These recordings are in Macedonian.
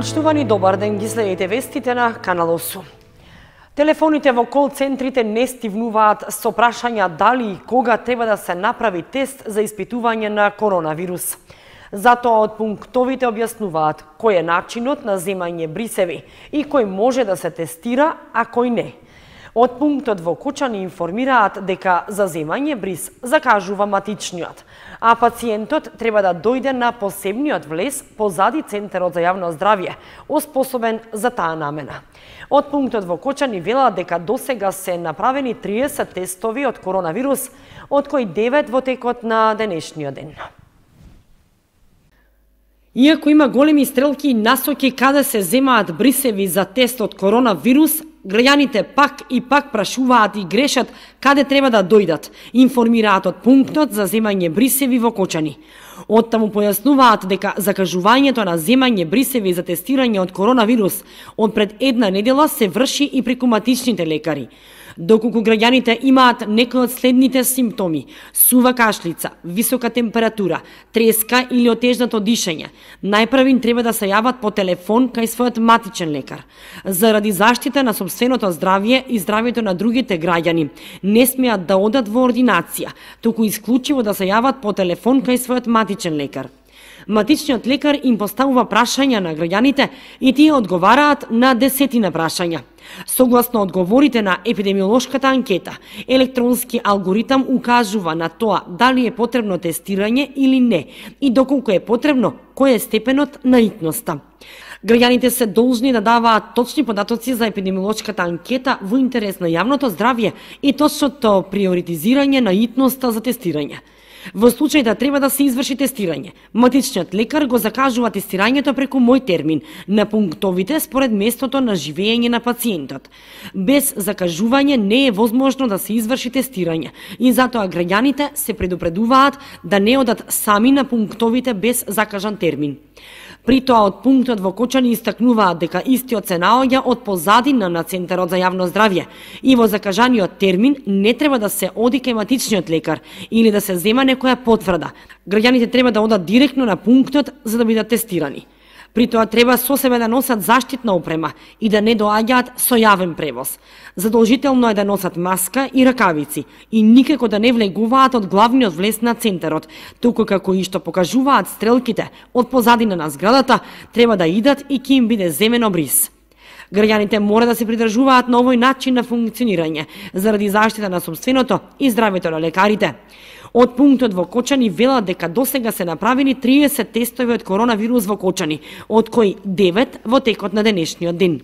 Почтувани добар ден ги следите вестите на Канал Осу. Телефоните во кол центрите не стивнуваат со прашања дали и кога треба да се направи тест за испитување на коронавирус. Затоа од пунктовите објаснуваат кој е начинот на земање брисеви и кој може да се тестира, а кој не – Од пунктот во кочани ни информираат дека за земање бриз закажува матичниот, а пациентот треба да дојде на посебниот влез позади Центарот за јавно здравје, оспособен за таа намена. Од пунктот во Коча ни велаат дека досега се направени 30 тестови од коронавирус, од кои 9 во текот на денешниот ден. Иако има големи стрелки и насоки каде се земаат брисеви за тест од коронавирус, граѓаните пак и пак прашуваат и грешат каде треба да дојдат. Информираат од пунктот за земање брисеви во Кочани. Оттаму појаснуваат дека закажувањето на земање брисеви за тестирање од коронавирус од пред една недела се врши и преку матичните лекари доколку граѓаните имаат некои од следните симптоми – сува кашлица, висока температура, треска или отежнато дишење, најправин треба да се јават по телефон кај својот матичен лекар. Заради заштита на собственото здравје и здравјето на другите граѓани, не смеат да одат во ординација, туку исклучиво да се јават по телефон кај својот матичен лекар матичниот лекар им поставува прашања на граѓаните и тие одговараат на десетина прашања. Согласно одговорите на епидемиолошката анкета, електронски алгоритам укажува на тоа дали е потребно тестирање или не и доколку е потребно, кој е степенот на итноста. Граѓаните се должни да даваат точни податоци за епидемиолошката анкета во интерес на јавното здравје и точното приоритизирање на итноста за тестирање. Во случај да треба да се изврши тестирање, матичниот лекар го закажува тестирањето преку мој термин на пунктовите според местото на живење на пациентот. Без закажување не е возможно да се изврши тестирање и затоа граѓаните се предупредуваат да не одат сами на пунктовите без закажан термин. При тоа од пунктот во Кочани истакнуваат дека истиот се наоѓа од позадина на Центарот за јавно здравје и во закажаниот термин не треба да се оди кај матичниот лекар или да се зема некоја потврда. Граѓаните треба да одат директно на пунктот за да бидат тестирани. При тоа треба сосебе да носат заштитна опрема и да не доаѓаат со јавен превоз. Задолжително е да носат маска и ракавици и никако да не влегуваат од главниот влез на центарот, туку како и што покажуваат стрелките од позадина на зградата, треба да идат и ки им биде земено бриз. Граѓаните мора да се придржуваат на овој начин на функционирање заради заштита на собственото и здравето на лекарите. Од пунктот во Кочани велат дека досега се направени 30 тестови од коронавирус во Кочани, од кои 9 во текот на денешниот ден.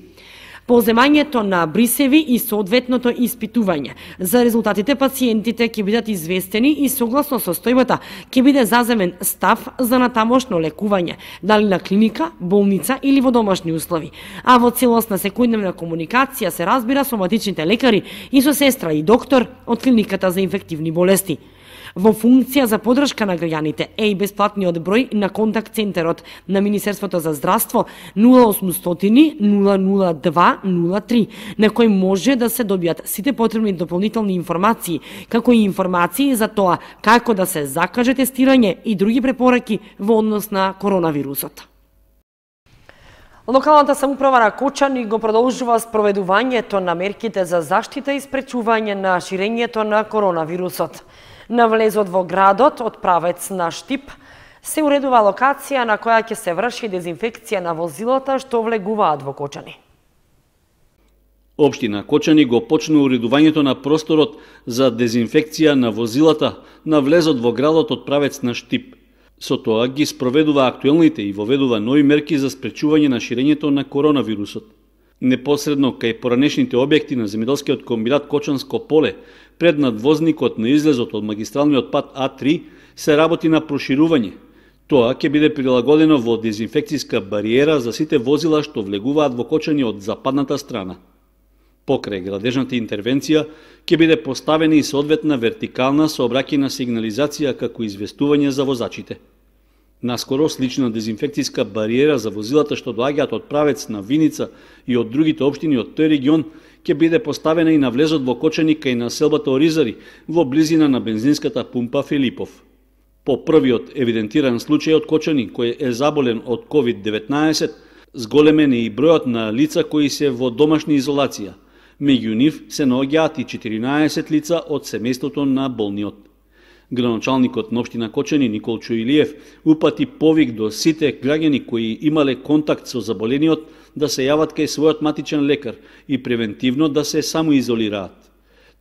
Поземањето на брисеви и соодветното испитување. За резултатите пациентите ќе бидат известени и согласно состојбата ќе биде заземен став за натамошно лекување, дали на клиника, болница или во домашни услови. А во целосна секојдневна комуникација се разбира со матичните лекари и со сестра и доктор од клиниката за инфективни болести. Во функција за подршка на граѓаните е и бесплатниот број на контакт центарот на Министерството за здравство 0800 002 03 на кој може да се добијат сите потребни дополнителни информации, како и информации за тоа како да се закаже тестирање и други препораки во однос на коронавирусот. Локалната самуправа на Кочани го продолжува спроведувањето на мерките за заштита и спречување на ширењето на коронавирусот. На влезот во градот од правец на Штип се уредува локација на која ќе се врши дезинфекција на возилота што влегуваат во Кочани. Општина Кочани го почна уредувањето на просторот за дезинфекција на возилата на влезот во градот од правец на Штип. Со тоа ги спроведува актуелните и воведува нови мерки за спречување на ширењето на коронавирусот. Непосредно кај поранешните објекти на земјоделскиот комбинат Кочанско поле пред надвозникот на излезот од магистралниот пат А3 се работи на проширување. Тоа ќе биде прилагодено во дезинфекцијска бариера за сите возила што влегуваат во кочани од западната страна. Покрај градежната интервенција ќе биде поставена и соодветна вертикална сообраќајна сигнализација како известување за возачите. Наскоро слична дезинфекцијска бариера за возилата што доаѓаат од правец на Виница и од другите општини од тој регион ќе биде поставена и на влезот во Кочани кај на селбата Оризари, во близина на бензинската пумпа Филипов. По првиот евидентиран случај од Кочани, кој е заболен од COVID-19, зголемен е и бројот на лица кои се во домашна изолација. Меѓу нив се наоѓаат и 14 лица од семејството на болниот. Граначалникот на општина Кочани Никол Чуилиев упати повик до сите граѓани кои имале контакт со заболениот да се јават кај својот матичен лекар и превентивно да се самоизолираат.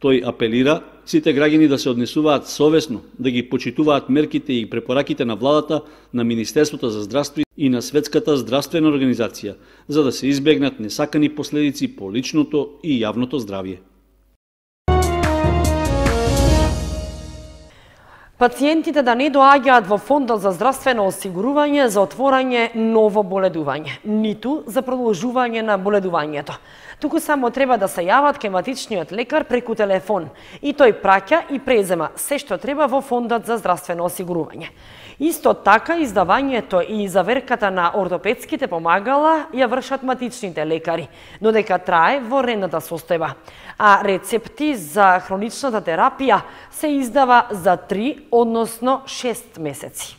Тој апелира сите граѓани да се однесуваат совесно, да ги почитуваат мерките и препораките на владата, на Министерството за здравство и на Светската здравствена организација, за да се избегнат несакани последици по личното и јавното здравје. Пациентите да не доаѓаат во Фондот за здравствено осигурување за отворање ново боледување, ниту за продолжување на боледувањето. Туку само треба да се јават кематичниот лекар преку телефон и тој праќа и презема се што треба во Фондот за здравствено осигурување. Исто така, издавањето и заверката на ортопедските помагала ја вршат матичните лекари, но дека трае во редната состојба. А рецепти за хроничната терапија се издава за три односно 6 месеци.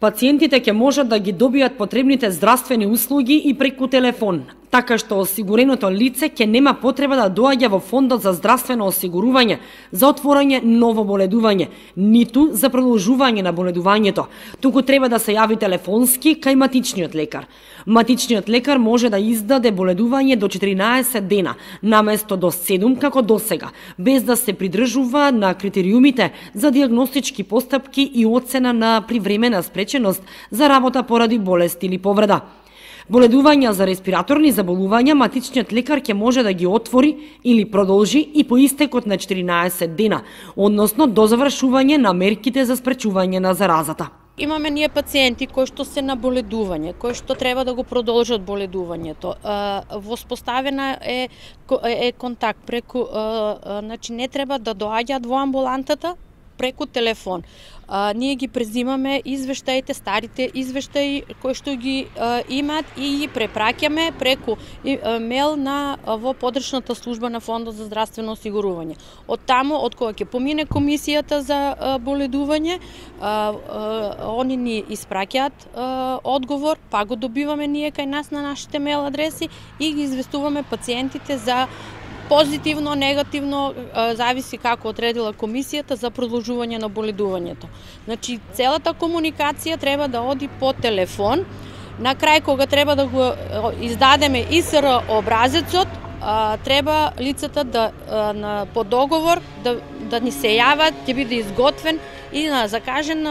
Пациентите ќе можат да ги добијат потребните здравствени услуги и преку телефон, така што осигуреното лице ќе нема потреба да доаѓа во фондот за здравствено осигурување за отворање ново боледување, ниту за продолжување на боледувањето, туку треба да се јави телефонски кај матичниот лекар. Матичниот лекар може да издаде боледување до 14 дена, наместо до 7 како досега, без да се придржува на критериумите за диагностички постапки и оцена на привремена спреченост за работа поради болест или повреда. Боледувања за респираторни заболувања матичниот лекар ќе може да ги отвори или продолжи и по истекот на 14 дена, односно до завршување на мерките за спречување на заразата. Имаме ние пациенти кои што се на боледување, кои што треба да го продолжат боледувањето. Воспоставена е, е контакт преку, значи не треба да доаѓаат во амбулантата преку телефон ние ги презимаме извештаите, старите извештаи кои што ги имат и ги препраќаме преку мел на во подршната служба на Фондот за здравствено осигурување. Од таму, од кога ќе помине комисијата за боледување, они ни испраќаат одговор, па го добиваме ние кај нас на нашите мел адреси и ги известуваме пациентите за позитивно, негативно, зависи како отредила комисијата за продолжување на боледувањето. Значи, целата комуникација треба да оди по телефон. На крај, кога треба да го издадеме ИСР образецот, треба лицата да, на, по договор да, да ни се јават, ќе биде изготвен и на закажен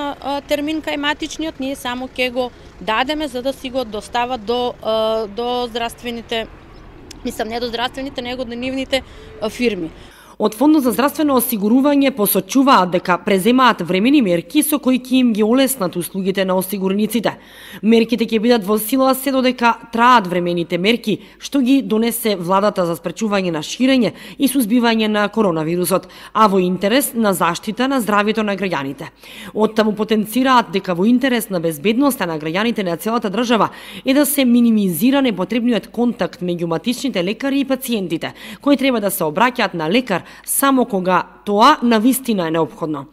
термин кај матичниот, ние само ќе го дадеме за да си го достават до, до здравствените мислам не до здравствените, него до нивните фирми од Фондот за здравствено осигурување посочуваат дека преземаат времени мерки со кои ќе им ги олеснат услугите на осигурниците. Мерките ќе бидат во сила се додека траат времените мерки што ги донесе владата за спречување на ширење и сузбивање на коронавирусот, а во интерес на заштита на здравјето на граѓаните. Од таму потенцираат дека во интерес на безбедноста на граѓаните на целата држава е да се минимизира непотребниот контакт меѓу матичните лекари и пациентите, кои треба да се обраќаат на лекар само кога тоа на вистина е необходно.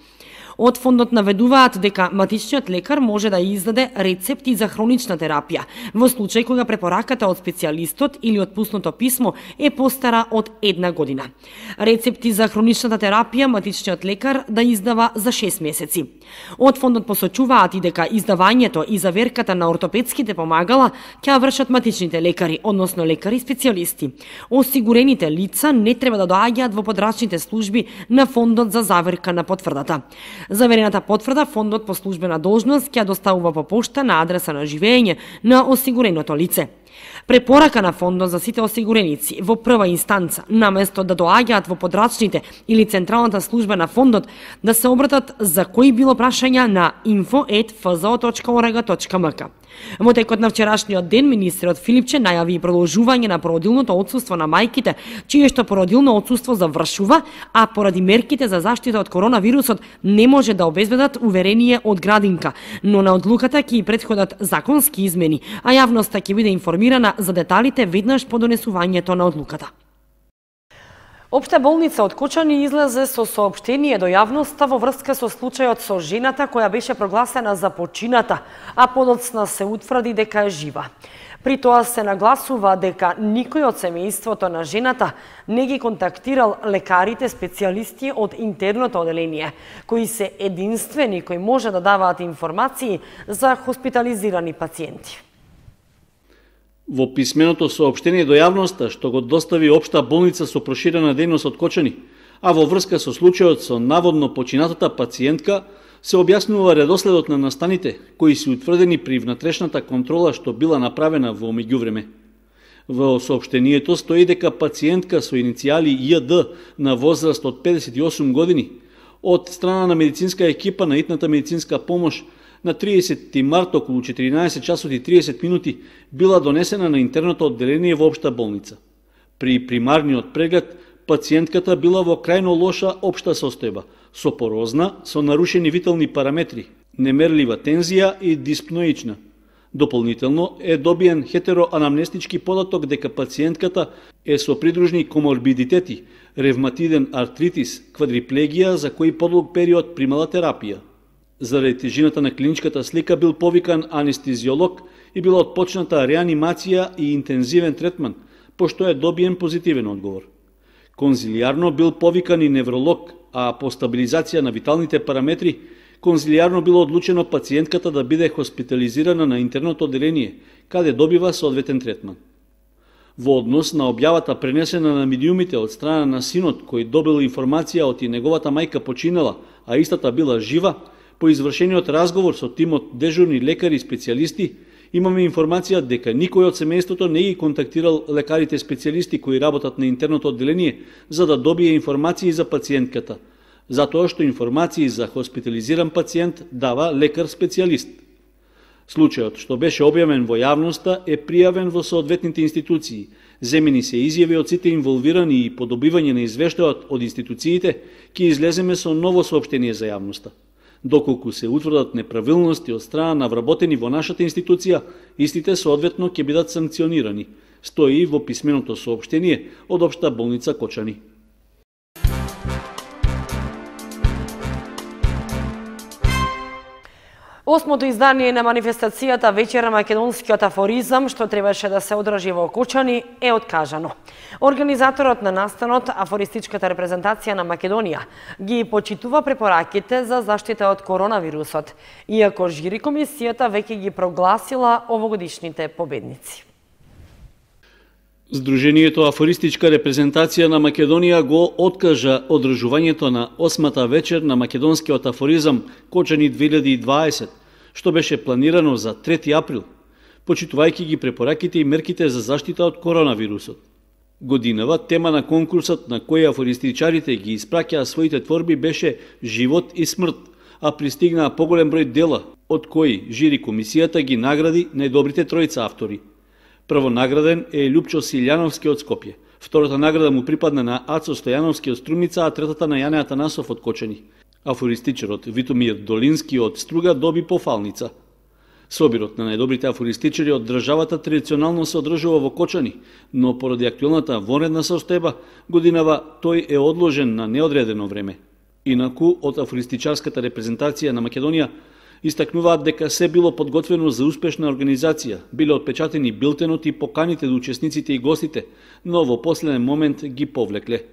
Од фондот наведуваат дека матичниот лекар може да издаде рецепти за хронична терапија, во случај кога препораката од специјалистот или отпуснато писмо е постара од една година. Рецепти за хроничната терапија матичниот лекар да издава за 6 месеци. Од фондот посочуваат и дека издавањето и заверката на ортопедските помагала ќе вршат матичните лекари, односно лекари специјалисти. Осигурените лица не треба да доаѓаат во подрачните служби на фондот за заверка на потврдата. Заверената потврда фондот по службена должност ќе доставува по пошта на адреса на живење на осигуреното лице. Препорака на фондот за сите осигуреници во прва инстанца, наместо да доаѓаат во подрачните или Централната служба на фондот, да се обратат за кои било прашања на info.fzo.org.mk. Во текот на вчерашниот ден министерот Филипче најави и продолжување на породилното одсуство на мајките, чие што породилно одсуство завршува, а поради мерките за заштита од коронавирусот не може да обезбедат уверение од градинка, но на одлуката ќе и предходат законски измени, а јавноста ќе биде информирана за деталите веднаш по донесувањето на одлуката. Обшта болница од Кочани излезе со сообштение до јавноста во врска со случајот со жената која беше прогласена за почината, а подоцна се утврди дека е жива. При тоа се нагласува дека никој од семејството на жената не ги контактирал лекарите специјалисти од интерното оделение, кои се единствени кои може да даваат информации за хоспитализирани пациенти. Во писменото сообштение до јавноста, што го достави Обшта болница со проширена дејност од Кочани, а во врска со случајот со наводно починатата пациентка, се објаснува редоследот на настаните, кои се утврдени при внатрешната контрола што била направена во меѓувреме. Во сообштението стои дека пациентка со иницијали ЈД на возраст од 58 години, од страна на медицинска екипа на итната медицинска помош на 30 март околу 14 часот и 30 минути била донесена на интерното одделение во обшта болница. При примарниот преглед пациентката била во крајно лоша обшта состојба, со порозна, со нарушени витални параметри, немерлива тензија и диспноична. Дополнително е добиен хетероанамнестички податок дека пациентката е со придружни коморбидитети, ревматиден артритис, квадриплегија за кој подлог период примала терапија. Заради тежината на клиничката слика бил повикан анестезиолог и била отпочната реанимација и интензивен третман, пошто е добиен позитивен одговор. Конзилиарно бил повикан и невролог, а по стабилизација на виталните параметри, конзилиарно било одлучено пациентката да биде хоспитализирана на интерното одделение, каде добива соодветен третман. Во однос на објавата пренесена на медиумите од страна на синот кој добил информација од и неговата мајка починала, а истата била жива, По извршениот разговор со тимот дежурни лекари и специјалисти, имаме информација дека никој од семејството не ги контактирал лекарите специјалисти кои работат на интерното одделение за да добие информации за пациентката, затоа што информации за хоспитализиран пациент дава лекар специјалист. Случајот што беше објавен во јавноста е пријавен во соодветните институции. Земени се изјави од сите инволвирани и подобивање на извештајот од институциите, ќе излеземе со ново сообщение за јавноста. Доколку се утврдат неправилности од страна на вработени во нашата институција, истите соодветно ќе бидат санкционирани, стои во писменото сообщение од Обшта болница Кочани. Осмото издание на манифестацијата вечера македонскиот афоризам, што требаше да се одржи во Кочани, е откажано. Организаторот на настанот, афористичката репрезентација на Македонија, ги почитува препораките за заштита од коронавирусот, иако жири комисијата веќе ги прогласила овогодишните победници. Здружението Афористичка репрезентација на Македонија го откажа одржувањето на осмата вечер на македонскиот афоризам Кочани 2020, што беше планирано за 3 април, почитувајќи ги препораките и мерките за заштита од коронавирусот. Годинава тема на конкурсот на кој афористичарите ги испраќаа своите творби беше живот и смрт, а пристигнаа поголем број дела, од кои жири комисијата ги награди најдобрите тројца автори – Прво награден е Лјупчо Силјановски од Скопје. Втората награда му припадна на Ацо Стојановски од Струмица, а третата на Јане Атанасов од Кочени. Афористичарот Витомир Долински од Струга доби пофалница. Собирот на најдобрите афористичари од државата традиционално се одржува во Кочани, но поради актуелната вонредна состојба, годинава тој е одложен на неодредено време. Инаку, од афористичарската репрезентација на Македонија Истакнуваат дека се било подготвено за успешна организација, биле отпечатени билтенот и поканите до учесниците и гостите, но во последен момент ги повлекле.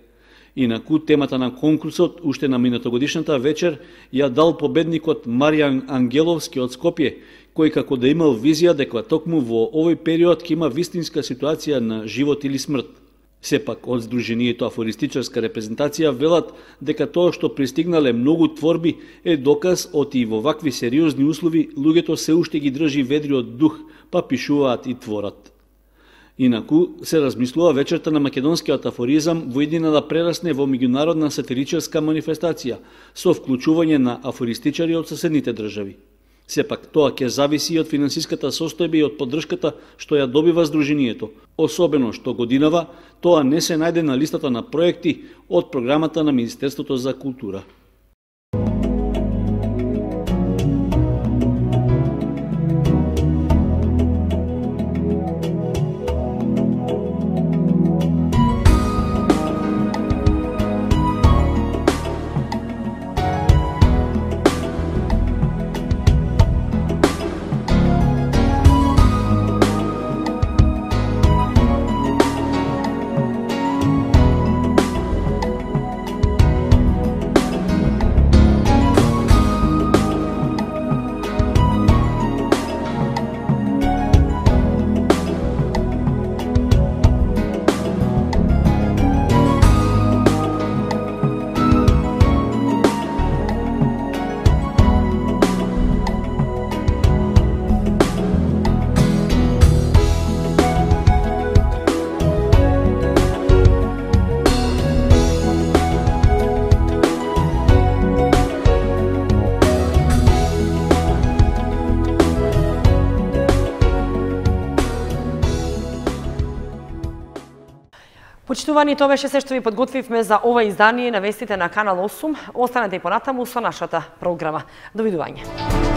Инаку темата на конкурсот уште на минатогодишната вечер ја дал победникот Маријан Ангеловски од Скопје, кој како да имал визија дека токму во овој период ќе има вистинска ситуација на живот или смрт. Сепак, од Сдруженијето Афористичарска репрезентација велат дека тоа што пристигнале многу творби е доказ од и во вакви сериозни услови луѓето се уште ги држи ведриот дух, па пишуваат и творат. Инаку се размислува вечерта на македонскиот афоризам во едина да прерасне во меѓународна сатиричарска манифестација со вклучување на афористичари од соседните држави. Сепак, тоа ќе зависи и од финансиската состојба и од поддршката што ја добива Сдруженијето, особено што годинава тоа не се најде на листата на проекти од програмата на Министерството за култура. Почитувани, тоа беше се што ви подготвивме за ова издание на вестите на Канал 8. Останете и понатаму со нашата програма. Довидување.